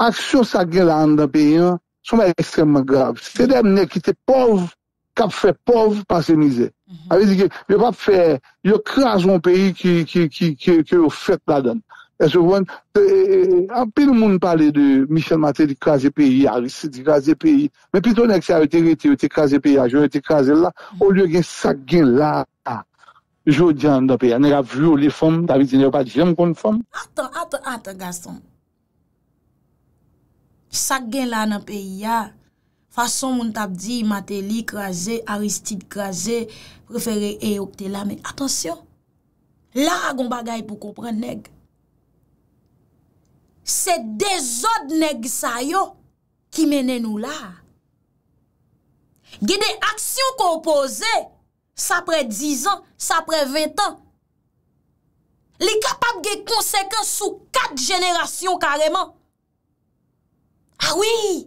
aksyon sa gen la an dan peyi an, sou mwen ekstremman grav. Se dem nek ki te pov, kap fe pov, pasenize. Mhm. A vez di gen, yo krason peyi ki yo fet la dan. E sou mwen, e, e, e, an pe nou moun pale de Michel Maté di krasen peyi a, di krasen peyi, men pitou nek se a rete rete, yo te krasen peyi a, yo te krasen la, ou mhm. lyo gen sa gen la a, yo di an dan peyi a. Ney a vyo le fom, ta vez di neyo pa di jem kon fom. Ate, ate, ate gaston. Sak gen la nan peyi ya, fason moun tap di, Mateli, Kraze, Aristide, Kraze, prefere Eokte la, men atensyon, la ragon bagay pou kompren neg. Se dezod neg sa yo, ki mene nou la. Ge de aksyon ko opose, sa pre 10 an, sa pre 20 an, li kapap ge konsekens sou 4 jenerasyon kareman. Awi!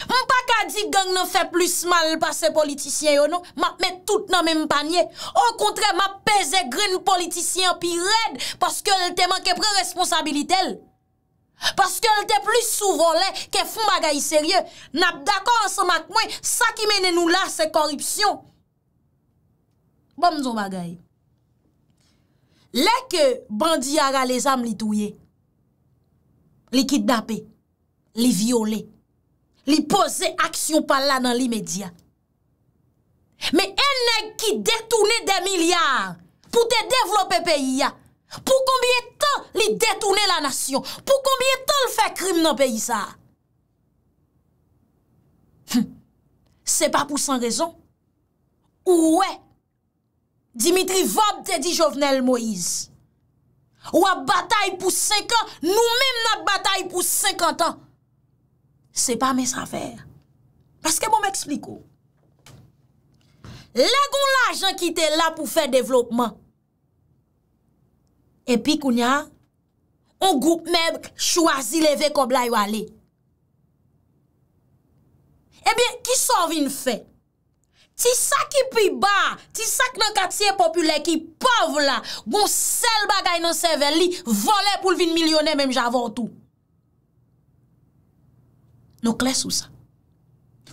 Ah mwen pa ka di gang nan fè plus mal pa se politisyen yo nou, ma mè tout nan mè mpanyè. Ou kontre, ma pèze gren politisyen pi red, paske lè te manke pre responsabilite lè. Paske lè te plus sou volè ke foun bagay serye. Nap dakò an se mak mwen, sa ki mènen nou la se korupsyon. Bòm zon bagay. Lè ke bandi yara lè zam li touye, Li kidnapè, li viole, li pose aksyon pala nan li medya. Me enèk ki detounè de milyar pou te devlopè peyi ya. Pou kombye tan li detounè la nasyon? Pou kombye tan li fè krim nan peyi sa? Se pa pou san rezon? Ou wè? Dimitri Vob te di Jovenel Moïse. Ou a batay pou 5 an Nou mèm nan batay pou 50 an Se pa mè sa fè Paske bon mè ekspliko Lè goun l'ajan ki te la pou fè devlopman Epi kou nyan Ou goup mèm chouazi lè vè kob la yo ale Ebyen eh ki sov in fè Ti sa ki pi ba, ti sa ki nan katiye popule ki pov la, goun sel bagay nan sevel li, vole pou lvin milyonè mèm javon tou. Nou kles ou sa?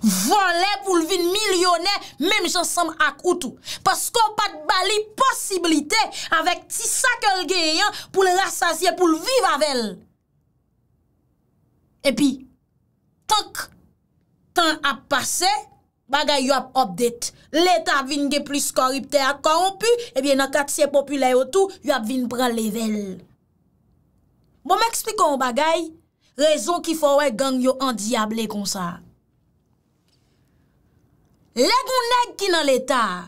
Vole pou lvin milyonè mèm jansam akoutou. Pasko pat bali posibilite avèk ti sa ke lgeyen pou l rassasye pou lviv avèl. E pi, tank, tank ap pase, Bagay yo ap obdet, l'Etat vin ge plis koripte ak korompu, ebyen eh nan katsye popi la yo tou, yo ap vin pran level. Bon m'eksplik kon bagay, rezon ki fowè gang yo andiable kon sa. Lè gounèk ki nan l'Etat,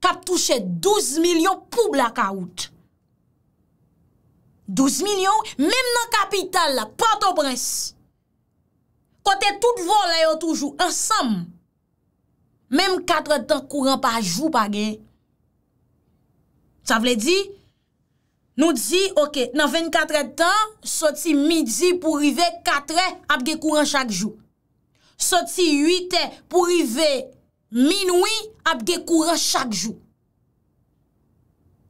kap touche 12 milyon poub la kaout. 12 milyon, mèm nan kapital la, pato prens. Kote tout vol la yo toujou, ansam, Mem 4 tan kouran pa jou pa ge. Sa vle di, nou di, ok, nan 24 tan, soti midi pou rive 4 an ap ge kouran chak jou. Soti 8 an e pou rive minoui ap ge kouran chak jou.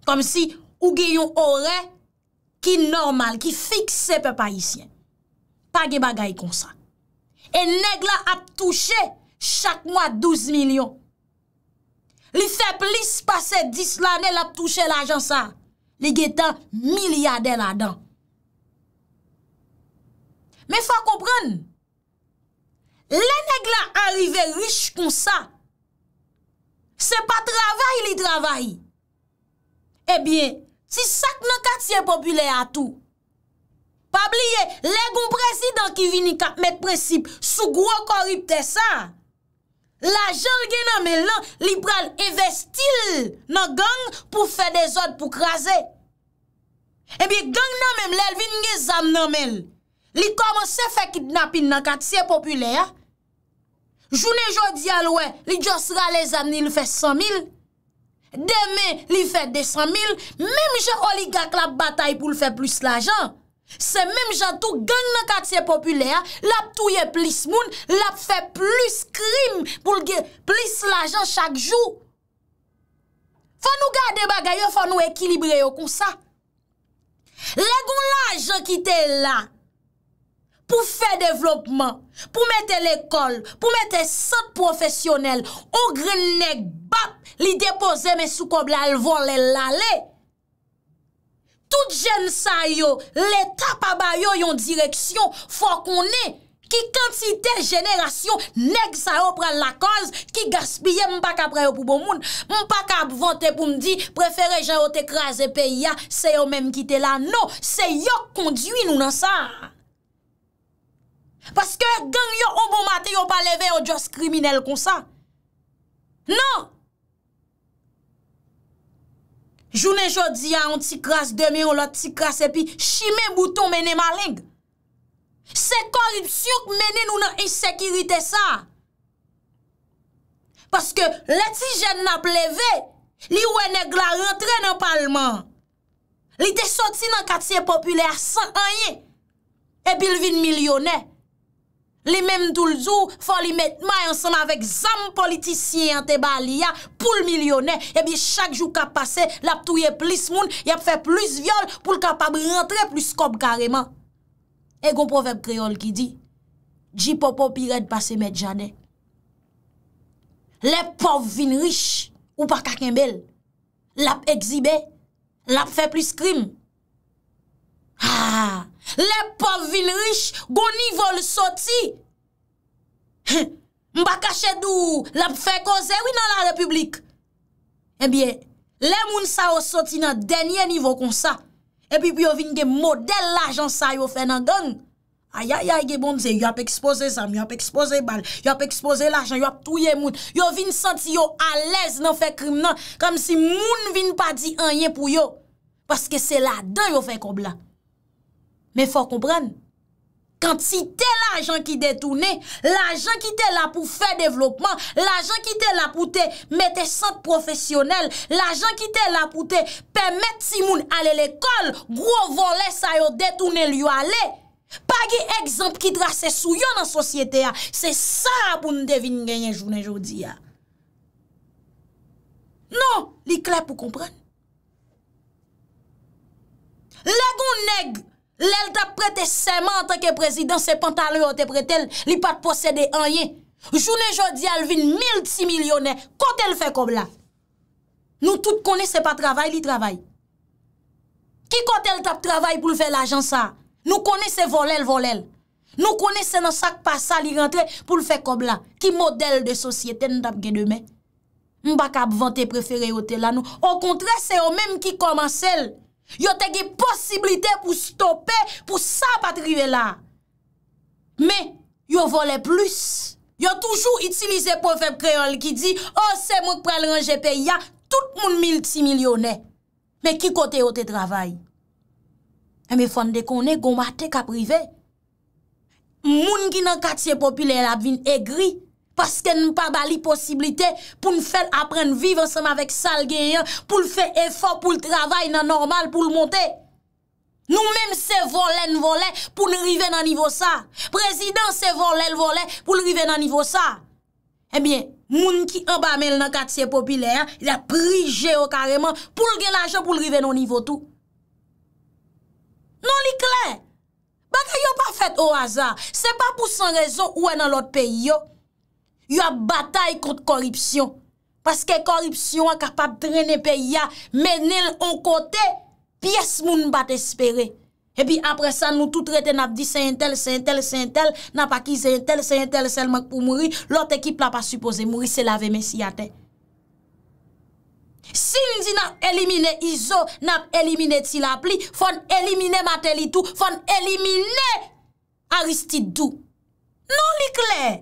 Kom si ou ge yon orè ki normal, ki fikse pe pa isyen. Pa ge bagay kon sa. E neg la ap touche. Chak mwa 12 milyon. Li fe plis pase 10 lane lap touche l'ajan sa. Li getan milyade la dan. Me fwa kompran. Le neg la arrive riche kon sa. Se pa travay li travay. Ebyen, eh si sak nan katsye popule atou. Pabliye, le goun prezidant ki vinika met prezip sou gwo koripte sa. La janl gen nanmel nan, li pral evestil nan gang pou fe de zot pou krasè. Ebi gang nanmem lèl vin gen zan nanmel. Li komanse fe kidnapin nan kat siè populè. Jounè jò di alwè, li jòsra le zan ni li fe 100.000. Demè li fe 200.000. Mèm jè oligak la batay pou li fe plus la janl. Se mèm jantou gang nan kakse populè, lap touye plis moun, lap fè plis krim pou lge plis l'ajan chak jou. Fò nou gade bagay yo, fò nou ekilibre yo kon sa. Le goun l'ajan ki te la pou fè devlopman, pou mette l'ekol, pou mette sot profesyonel, ogre nek bap li depoze mè soukob la alvon lè lalè. Tout jen sa yo, leta pa ba yo yon direksyon, fò konè ki kantite jenerasyon neg sa yo pral la koz, ki gaspye mpaka preyo pou bon moun, mpaka vante pou mdi, preferè jen yo te kraze pe ya, se yo menm kite la. Non, se yo kondwi nou nan sa. Paske gen yo obo mate yo pa leve yo jos kriminel kon sa. Non! Jounen jodi an, an ti kras demi, an la ti kras epi, shime bouton mene maling. Se koripsyon mene nou nan insekiritè sa. Paske leti jen na pleve, li wè neg la rentren nan palman. Li te soti nan katiè populè a 100 anye, epi lvin milyonè. Li menm doul zou, fò li met may ansan avèk zan politisyen te baliya pou l milyonè. Ebi chak jou kap pase, lap touye plis moun, yap fè plis vyole pou l kapab rentre plis kop kareman. Ego profèb kreol ki di, jipo popiret pase met jane. Lèp pov vin rich ou pa kaken bel, lap ekzibe, lap fè plis krim. Haa! Ah! Le pov vin rish, gouni vol soti. Mba kache dou, lap fe koze, wina la republik. Ebiye, le moun sa yo soti nan denye nivou kon sa. Ebiye, yo vin gen model la jan sa yo fe nan don. Aya, aya, gen bon ze, yo ap expose zan, yo ap expose bal, yo ap expose la jan, yo ap touye moun. Yo vin soti yo alez nan fe krim nan, kam si moun vin pa di anye pou yo. Paske se la don yo fe ko bla. Men fò kompren, kan ti te la jan ki detounen, la jan ki te la pou fè developman, la jan ki te la pou te mette sant profesyonel, la jan ki te la pou te pèmèd si moun ale l'ekol, gro volè sa yo detounen lyo ale. Pagè ekzamp ki drase sou yo nan sosyete ya, se sa pou nou devine genyen jounen joudi ya. Non, li klè pou kompren. Legon neg, Lè l tap prete seman an tanke prezidans se pantal reote prete l, li pat pose de anyen. Jounen jodi alvin mil ti milyonè, kote l fe kob la? Nou tout konese pa travay li travay. Ki kote l tap travay pou l fe l ajan sa? Nou konese volel volel. Nou konese nan sak pa sa li rentre pou l fe kob la. Ki model de sosyete n tap gede mè? M bak ap vante preferi ote la nou. O kontre se o mem ki koman sel. Yo tege posibilite pou stoppe, pou sa patrive la. Me, yo vole plus. Yo toujou itilize pou feb kreol ki di, o oh, se mouk prel range pe ya, tout moun mil ti milyonè. Me, ki kote yo te travay? E me fande konè, goma te ka prive. Moun ki nan katsye popile labvin e gri. Paske nou pa bali posibilite pou nou fel apren vive seman vek sal gen yon, pou nou fe efo, pou nou travay nan normal, pou nou monte. Nou menm se volen volen pou nou rive nan nivo sa. Prezident se volen volen pou nou rive nan nivo sa. Ebyen, moun ki anba mel nan katsye popilyen, la prije yo kareman pou nou gen la jen pou nou rive nan nivo tou. Non li klen. Bak yo pa fet ou aza. Se pa pou san rezon ou enan lot peyi yo. yo ap batay kont koripsyon. Paske koripsyon an kapap drene pe ya, menel an kote, piyes moun bat espere. Epi apresan nou tout rete nap di, se yentel, se yentel, se yentel, nap akize yentel, se yentel, selman pou mouri, lot ekip la pa suppose mouri se lave mesi ate. Si nin di nap elimine Izo, nap elimine Tzilap li, fon elimine Matelitou, fon elimine Aristidou. Non li kler!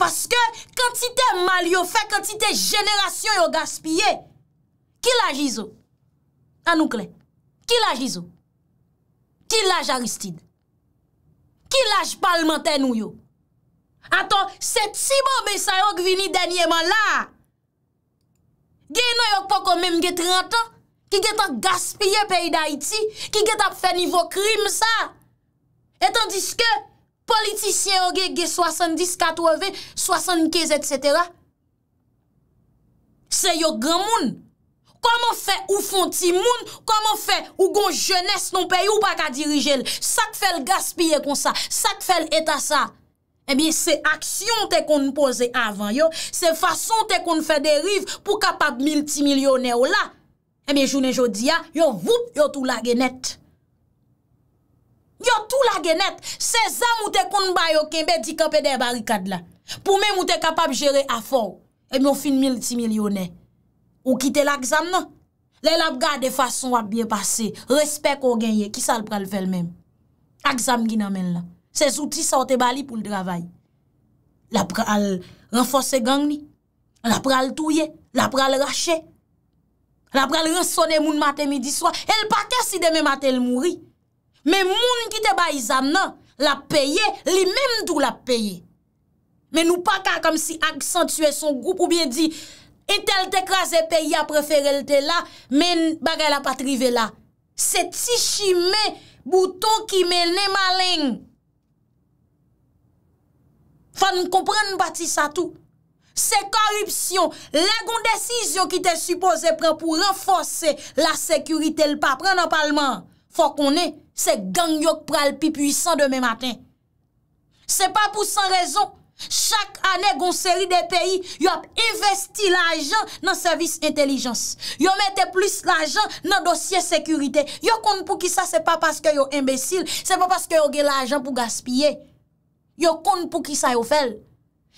Paske, kantite mal yo fe, kantite jenerasyon yo gaspye, ki laj Izo? Anoukle, ki laj Izo? Ki laj Aristide? Ki laj Palmenten ou yo? Aton, se tsi bo, me sa yo gvini denye man la. Geno yo po kon menm ge 30 an, ki ge tan gaspye peyi da iti, ki ge tan fe nivo krim sa. Etan diske, politisyen yo ge 70, 80, 75, etc. Se yo gran moun, koman fe ou fon ti moun, koman fe ou gon jenes non pe yo pa ka dirijel, sak fel gaspye kon sa, sak fel eta sa, e mi se aksyon te kon pose avan yo, se fason te kon fè deriv pou kapap mil ti milyonè yo la, e eh mi jounen jodi ya, yo vout yo tou la genet. Yo tou la genet, se zam ou te kounbaye ou kenbe dikope de barikad la. Pou men ou te kapab jere afor, e myon fin mil ti milyonè. Ou kite l'akzam nan. Le labga de fason wap biye pase, respek ou genye, ki sa l'pral fel men. Akzam gin amen la. Se zouti sa wote bali pou l'dravay. La pral renfose gang ni. La pral touye. La pral rache. La pral rasonne moun mate midi swa. El pake si deme mate el mouri. Men moun ki te ba izan non, nan, la peye, li menm dou la peye. Men nou pa ka kom si aksentue son goup ou bien di, etel te kraze peye apreferelte la, men bagay la patrive la. Se ti shime bouton ki men ne malen. Fa n kompren bati sa tou. Se korupsyon, legon desisyon ki te supose pren pou renfose la sekurite l pa, pren an palman. Fò konè, se gang yòk pral pi pwisan demè matin. Se pa pou san rezon, chak anè gonseri de peyi, yòp investi la jan nan servis intelijans. Yòmete plus la jan nan dosye sekurite. Yò kon pou ki sa se pa paske yò imbesil, se pa paske yò gen la jan pou gaspye. Yò kon pou ki sa yò fel.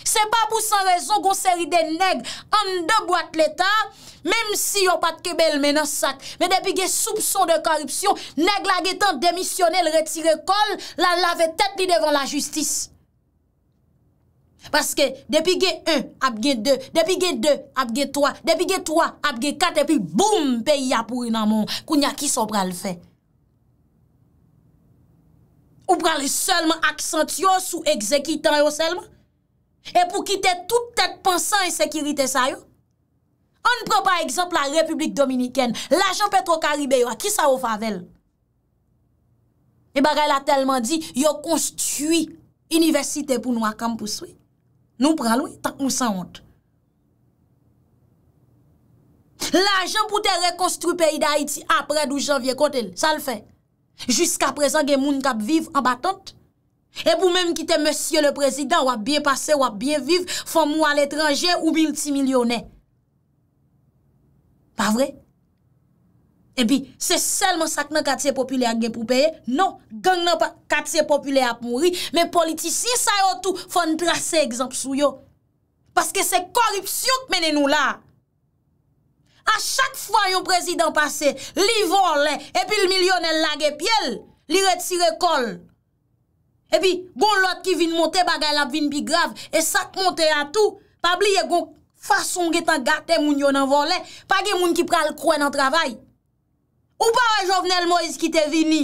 Se pa pou san rezon kon seri de neg an de boate l'Etat, mem si yo pat kebel menasak, me depi ge soupson de korupsyon, neg la ge tan demisyonel retire kol, la lave tet li devan la justis. Paske depi ge 1 apge 2, depi ge 2 apge 3, depi ge 3 apge 4, epi boum peyi apou yon amon, kounya kis ou pral fe. Ou pral seman aksant yo sou ekzekitan yo selman? E pou ki te tout te pensan en sekirite sa yo. On ne pren pa ekzamp la Republik Dominikene. La Jean-Petro Karibè yo a kisa ou favel. E bagay la telman di yo konstuit universite pou nou a kampous we. Nou praloui tak mou san honte. La Jean pou te rekonstruit peyi da Haiti apre 12 janvye kontel. Sa l fe. Jiska presen gen moun kap viv en batante. E pou mèm ki te mèsyè le prezidant wap byen pase, wap byen viv, fon mou al etranjè ou bilti milyonè. Non, pa vre? E bi, se sel mè sak nan katye popule a gen pou peye, non, gen nan katye popule ap mouri, mè politisye sa yo tou fon drase egzamp sou yo. Paske se koripsyon tmenen nou la. A chak fwa yon prezidant pase, li volen, epi l milyonè lage pye, li retire kol. E pi, goun lot ki vin monte bagay la vin bi grav, e sak monte a tou, pa bli e goun fason ge tan gatte moun yon nan volen, pa ge moun ki pral kwen nan travay. Ou pa wè jovenel Moise ki te vini?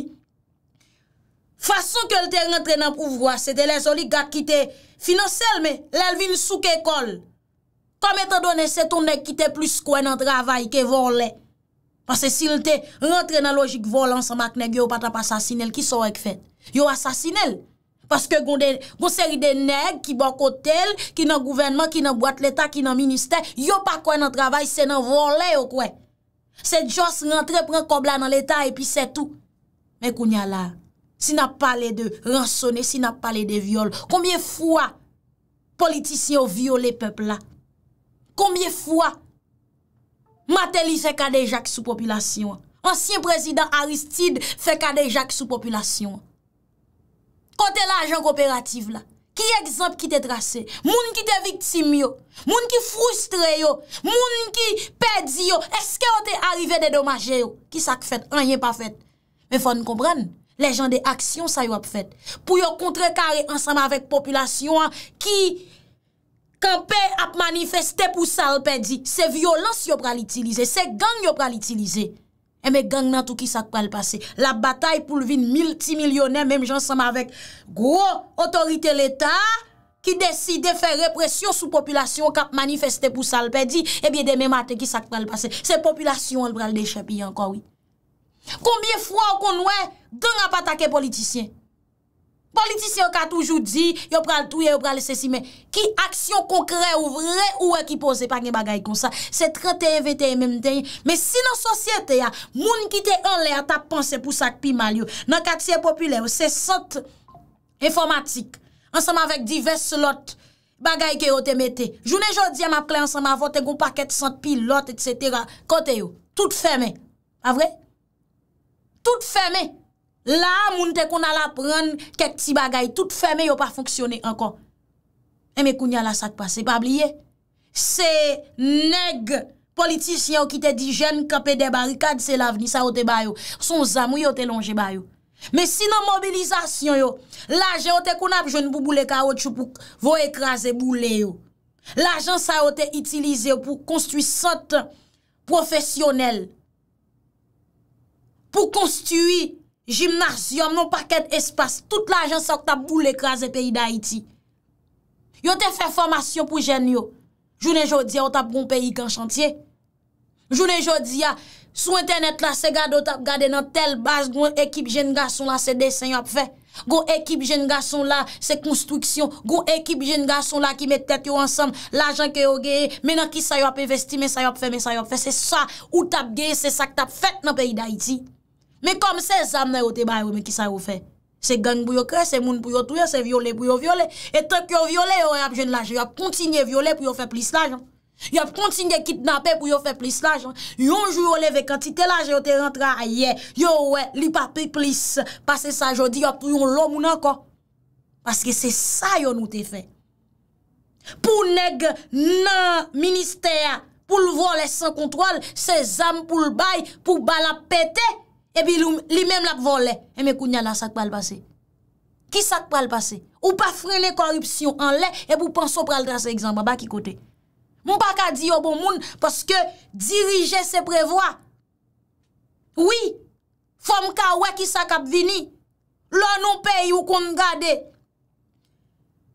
Fason ke lte rentre nan pouvwa, se te lè soli gatte ki te finansel me, lè lvin souke kol. Kom e tan donè se tonè ki te plus kwen nan travay ke volen. Pase si lte rentre nan logik volen, sa makne gyo pata pa sasinel ki sou ek fet. Yo asasinel. Paske goun seri de neg ki bon kotel, ki nan gouvernement, ki nan boite l'Etat, ki nan ministè. Yo pa kwen nan travay, se nan volè yo kwen. Se Djos rentre, pren kobla nan l'Etat, epi se tout. Men kounya la, si nan pale de ransone, si nan pale de viole. Koumyè fwa politisyon viole pepl la? Koumyè fwa? Mateli fe kade jak sou populasyon. Ansyen prezident Aristide fe kade jak sou populasyon. Kote la ajan ko operatif la, ki ekzamp ki te trase, moun ki te viktim yo, moun ki frustre yo, moun ki pedi yo, eske yo te arrive de domaje yo? Ki sak fet, an yen pa fet, men fon kompran, le jan de aksyon sa yo ap fet. Pou yo kontre kare ansama vek populasyon ki kanpe ap manifeste pou sal pedi, se violans yo pral itilize, se gang yo pral itilize. E eh, me gang nan tou ki sak pa l'pase. La batay pou l'vin mil ti milyonè, mèm jansama avèk. Gro, otorite l'Etat, ki deside fè represyon sou populasyon kap manifestè pou salpè di, e bie de mè matè ki sak pa l'pase. Se populasyon al pral dechè pi yanko wè. Kombye fwa ou kon wè, gang apatake politisyen. Politisyon ka toujou di, yo pral touye, yo pral sesime, ki aksyon konkre ou vre ou ekipose pa gen bagay kon sa. Se 31-21 menm denye, men si nan sosyete ya, moun ki te anle a ta panse pou sakpi mal yo. Nan kaksiye popyler yo, se sent informatik, ansama vek divers lot, bagay ke yo temete. Jounen jodi ya mapkle ansama avote kon paket sent pilot, etsetera, kote yo. Tout feme, avre? Tout feme! La moun te kon al apren kek ti bagay, tout feme yo pa fonksyone eh, ankon. Eme koun ya la sakpa, se pa bliye. Se neg politisyen yo ki te di jen kapede barikad, se la vni sa ote bayo. Son zamu yo te longe bayo. Me si nan mobilizasyon yo, la jen ote kon ap jen bouboule karotchou pou vo ekraze boule yo. La jen sa ote itilize yo pou konstwi sot profesyonel. Pou konstwi... jimnars, yom, non parket, espas, tout la jen sa ou tap boul ekraze peyi da iti. Yo te fe formasyon pou jen yo. Jounen jodi ya ou tap goun peyi kan chantye. Jounen jodi ya, sou internet la se gade ou tap gade nan tel bas goun ekip jen ga son la se desen yop fe. Goun ekip jen ga son la se konstriksyon. Goun ekip jen ga son la ki met tete yo ansam. La jen ke yo geye, menan ki sa yop investi, men sa yop fe, men sa yop fe. Se sa ou tap geye, se sa k tap fet nan peyi da iti. Me kom se zam nan yo te baye ou men ki sa yo fe. Se gang pou yo kre, se moun pou yo touye, se viole pou yo viole. E tep yo viole yo ap jen laje, yo ap kontinye viole pou yo fe plis laje. Yo ap kontinye kitnape pou yo fe plis laje. Yo jou yo leve kantite laje yo te rentra a ye. Yo oue li pa pi plis. Pase sa jodi yo pou yon lom ou nan kon. Pase ke se sa yo nou te fe. Pou neg nan minister, pou l vole san kontrol, se zam pou l baye, pou bala pete. Ebi li menm lak vo le, eme kou nyala sak pal pase. Ki sak pal pase? Ou pa frene korupsyon an le, ebi ou panso pral drase egzamba baki kote. Moun pa ka di yo bon moun, paske dirije se prevoa. Oui, fòm ka wè ki sak ap vini, lò non peyi ou kon gade.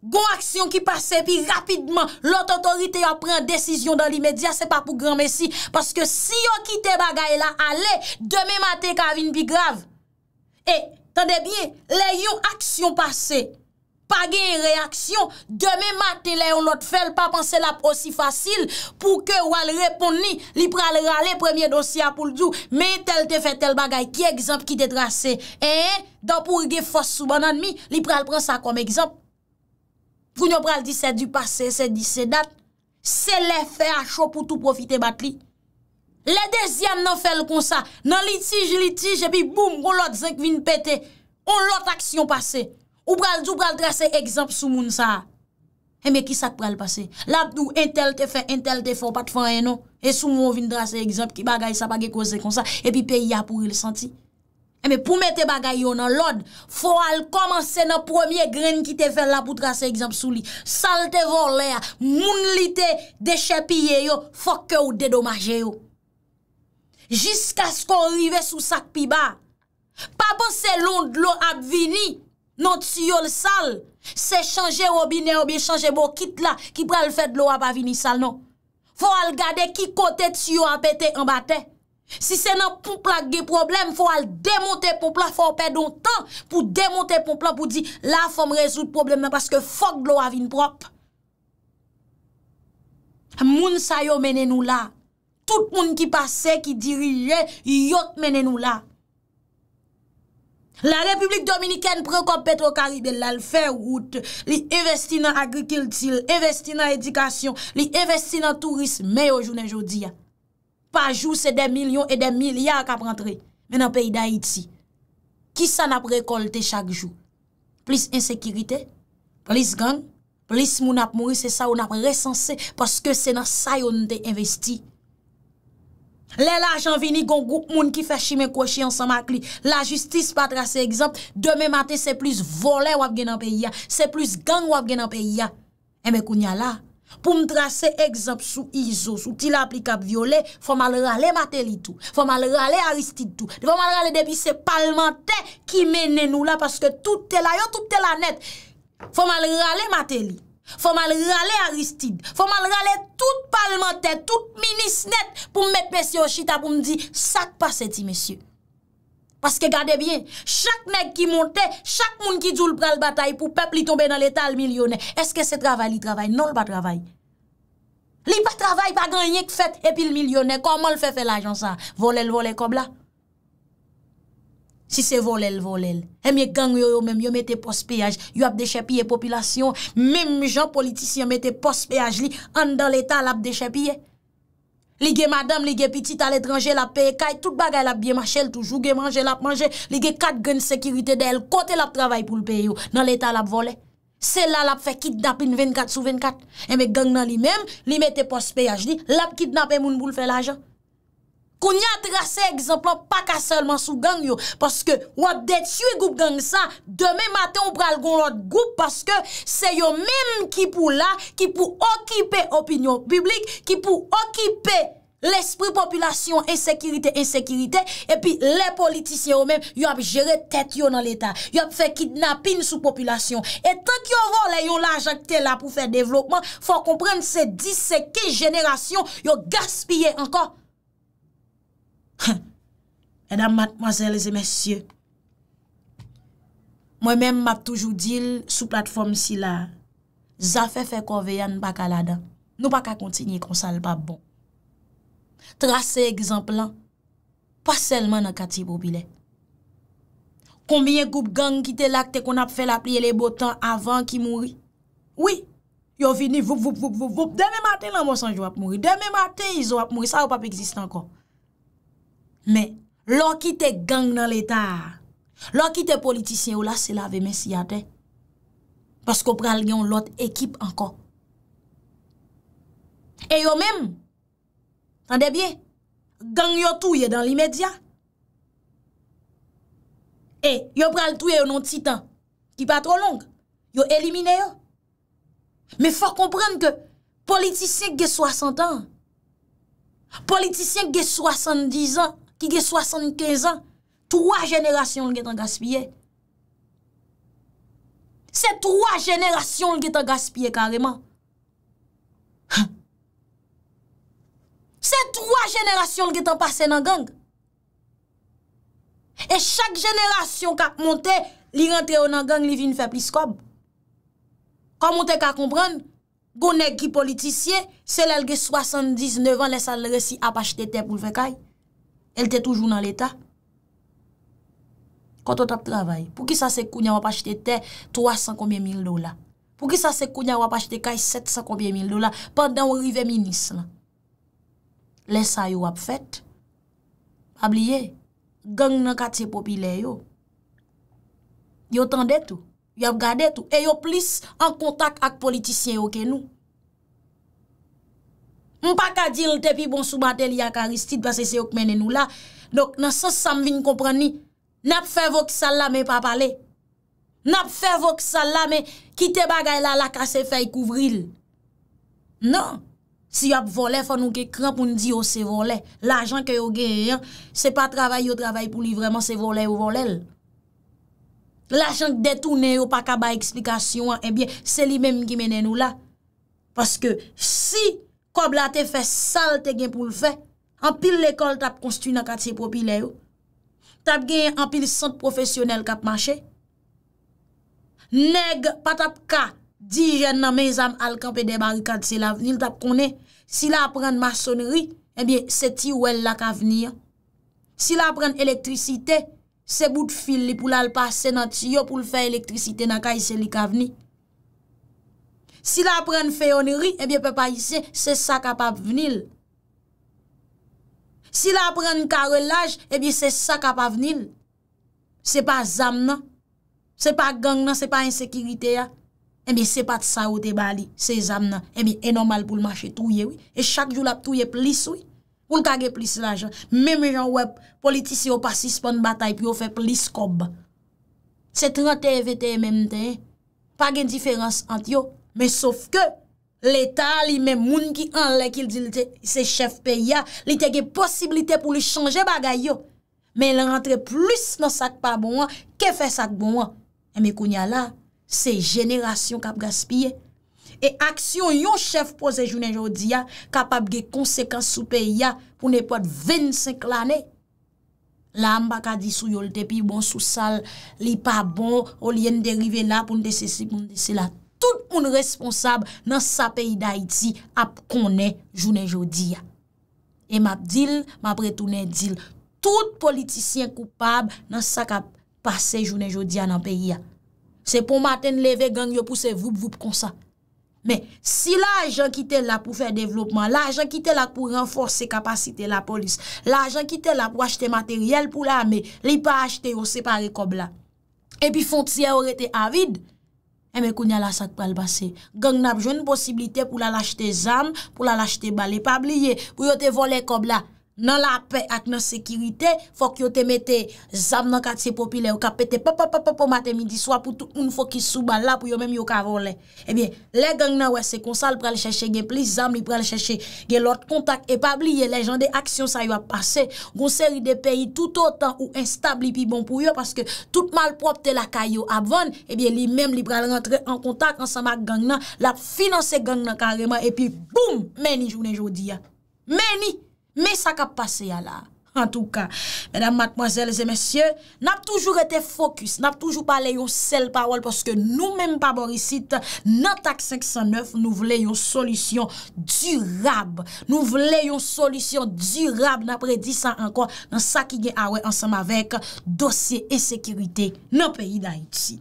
Gon aksyon ki pase, pi rapidman, lot otorite yo pren desisyon dan li medya, se pa pou gran mesi. Paske si yo kite bagay la, ale, deme mate kavin pi grav. E, tande bie, le yo aksyon pase, pa gen reaksyon, deme mate le yo not fel, pa panse la osi fasil, pou ke wale repon ni, li pral rale premier dosi apoul djou, me tel te fe tel bagay, ki ekzamp ki te trase. E, dan pou ge fos sou banan mi, li pral pren sa kom ekzamp, Voun yo pral di se du pase, se di se dat, se le fe a chou pou tou profite bat li. Le dezyan nan fel kon sa, nan litij, litij, epi boum, kon lot zek vin pete, kon lot aksyon pase. Ou pral di ou pral drase ekzamp sou moun sa. E me ki sa pral pase? Labdou entel te fe, entel te fo, pat fwen eh, non? eno, e sou moun vin drase ekzamp ki bagay sa bagay kose kon sa, epi peyi apouril santi. Eme pou mè te bagay yo nan lod, fò al komanse nan premier gren ki te fè la pou trase egzamsou li. Sal te vor le a, moun li te deche piye yo, fò ke non, ou dedomaje yo. Jiska skon rive sou sak pi ba, pa ponsè lond lo ap vini nan tsyol sal, se chanje obi ne obi chanje bo kit la ki pral fèt lo ap avini sal nan. Fò al gade ki kote tsyo ap ete ambatey. Si se nan pouplak ge problem, fò al demonte pouplak, fò apè don tan pou demonte pouplak pou di la fòm rezout problem, mwen paske fòk blò avin prop. Moun sa yo mènen nou la. Tout moun ki pase, ki dirije, yot mènen nou la. La Republik Dominikèn prekop Petro Karibel al fè route. Li investi nan agri-kiltil, investi nan edikasyon, li investi nan turist, mè yo jounen jodi ya. pa jou se de milyon e de milyar kap rentre, men an pey da iti. Ki sa nap rekolte chak jou? Plis insekirite, plis gang, plis moun ap mou, se sa ou nap resanse, paske se nan sa yon te investi. Le la jan vini, gongou moun ki fè shime kouè shi ansan mak li. La justis patra se egzamp, deme mate se plis vole wap gen an pey ya, se plis gang eh wap gen an pey ya. E me kounya la, pou m drase egzop sou izos ou tila aplikab viole, fwa mal rale mate li tou, fwa mal rale Aristide tou, fwa mal rale debi se palmante ki mene nou la, paske tout te la yo, tout te la net, fwa mal rale mate li, fwa mal rale Aristide, fwa mal rale tout palmante, tout minis net, pou m mepe se yo chita pou m di sak pase ti mesye. Paske gade bien, chak neg ki monte, chak moun ki dzoul pral batay pou pepli tombe nan l'Etat al milyonè. Eske se travay li travay? Non l'ba travay. Li pa travay pa ganyek fèt epi l'milyonè. Koman l fè fè l'ajan sa? Volel volekob la? Si se volel volel, emye gang yo yo menm yo mette pospeyaj. Yo ap dechepye populasyon, menm jan politisyon mette pospeyaj li an dan l'Etat al ap dechepye. Li ge madam, li ge pitit al etranje, la peye kay, tout bagay la biye machel toujou, ge manje, la pmanje, li ge kat gen sekirite de el, kote la ptravay pou l'peye yo, nan l'eta la pvole. Se la la pfe kidnap in 24 sou 24, e me gang nan li mem, li me te pospeye ajdi, la p kidnap e moun bou lfe la ajan. Koun ya trase egzemplon pa ka selman sou gang yo. Paske wap det yu goup gang sa, demen maten ou pral goun lot goup paske se yo men kipou la, kipou okipe opinyon publik, kipou okipe l'esprit populasyon, esekirite, esekirite, epi le politisyen yo men, yo ap jere tet yo nan l'Etat. Yo ap fe kidnapin sou populasyon. Etan ki yo vol, yo la jakte la pou fe devlopman, fwa komprenne se disekil jenerasyon, yo gaspye anka. Edam matmazèl zè mèsyè. Mwen mèm map toujou dil sou platfòm si la. Zafè fè kovè yan baka la dan. Nou baka kontinye konsal pa bon. Trase ekzemplan. Pas selman nan kati bo bile. Kombien goup gang kitè lak te kon ap fè la plie le botan avan ki mouri. Oui. Yo vini voup voup voup voup voup. Deme matè nan monsan jou ap mouri. Deme matè izou ap mouri. Sa ou pap exist ankon. Mè, lò ki te gang nan l'Etat, lò ki te politisyen ou la se lave men si yate, paskou pral yon lot ekip anko. E yo mèm, tande bie, gang yon touye dan l'imèdia. E, yon pral touye yon non titan, ki pa tro long, yon elimine yon. Mè fò kompran ke politisyen ge soasantan, politisyen ge soasantan, ki ge 75 an, 3 jenerasyon lge tan gaspye. Se 3 jenerasyon lge tan gaspye kareman. Se 3 jenerasyon lge tan pase nan gang. E chak jenerasyon ka monte, li rentre ou nan gang, li vi nfe plis kob. Kwa monte ka kompran, gounen ki politisye, se lal ge 79 an, lesan lresi apache te te pou lvekaye. El te toujou nan l'Etat. Kontot ap travay. Pou ki sa se kou nya wap achete te, 300 komye mil dola. Pou ki sa se kou nya wap achete kaj, 700 komye mil dola. Pendan wou rive minis la. Lensa yo wap fet. Abliye. Gang nan kate popile yo. Yo tende tou. Yo ap gade tou. E yo plis an kontak ak politisyen yo ke nou. Mpaka di l tepi bon soubate li akaristit, basi se yo k menenou la. Dok nan sos sam vin kompren ni, nap fe vok sal la men pap ale. Nap fe vok sal la men, ki te bagay la la kase fe kouvril. Nan, si yo ap vole, fwa nou ke kranpoun di yo se vole. L'ajan ke yo genyen, se pa travay yo travay pou li, vreman se vole ou volel. L'ajan ke detounen yo, paka ba eksplikasyon, ebyen, eh se li menenou la. Paske si yo, Kob la te fe sal te gen pou l fe, anpil lekol tap konsti nan kat se propi le ou, tap gen anpil sant profesyonel kap manche, neg patap ka dijen nan mezam al kap e debari kat se la veni, tap konen, si la apren masonri, ebyen se ti ou el la ka veni. Si la apren elektrisite, se bout fil li pou l al pase nan ti yo pou l fe elektrisite nan ka ise li ka veni. Si la pren fè yon ri, ebyè pè pa yise, se sa ka pa venil. Si la pren kare laj, ebyè se sa ka pa venil. Se pa zam nan, se pa gang nan, se pa insekiritè ya, ebyè eh se pa tsa ou te bali, se zam nan, ebyè eh enomal pou l'mache touye wè. E chak jou la pou touye plis wè, pou l'tage plis lajan. Mèmè jan wè, politisi yo pasis pon batay, pi yo fè plis kob. Se trote evete mèmte, pa gen diferans ant yo. Men sof ke, l'Etat li men moun ki anle ki il di li te se chef pe ya, ah, li te ge posibilite pou li chanje bagay yo. Men il rentre plus nan sak pa bon an, ah, ke fe sak bon an. Ah. E me kounya la, se jeneration kap gaspye. E aksyon yon chef pose jounen jodi ya, kapap ge konsekans sou pe ya pou ne poat 25 lane. La mba ka di sou yol te pi bon sou sal, li pa bon, ou li yon derive la pou n de se si pou n de se lat. tout moun responsab nan sa peyi d'Haiti ap konen jounen jodi ya. E map dil, map retounen dil, tout politisyen koupab nan sa ka pase jounen jodi ya nan peyi ya. Se pou maten leve gang yo pou se vup vup kon sa. Men, si la ajan ki tel la pou fèr devlopman, la ajan ki tel la pou renforse kapasite la polis, la ajan ki tel la pou achte materyel pou la, men, li pa achte yo separe kob la. E pi fontia ou rete avid, Eme eh, kou nya la sak pal basi. Gang nap jwen posibilite pou la lache te zam, pou la lache te bali. Pa bliye, pou yo te vole kob la. Nan la pe ak nan sekirite, fok yo te mette zam nan katse popile ou kapete popopopo maten midi swa pou tout un fok ki souba la pou yo menm yo kavon le. Ebyen, le gang nan wese konsal pral cheshe gen plis, zam li pral cheshe gen lot kontak epabliye, le jan de aksyon sa yo ap pase. Gon seri de peyi tout otan ou instabli pi bon pou yo, paske tout malprop te la kayo apvan, ebyen li menm li pral rentre an kontak ansama gang nan, la finanse gang nan kareman. Epyi, boom, meni jounen jodi ya. Meni! Me sa ka pase ya la. En tou ka, mèdam matmoazèl zè mèsyè, nap toujou rete fokus, nap toujou pale yo sel pawol, poske nou mèm pa borisit, nan tak 509, nou vle yo solisyon durab. Nou vle yo solisyon durab napre 10 an anko, nan sa ki gen awe ansam avek, dosye e sekirite, nan peyi dan iti.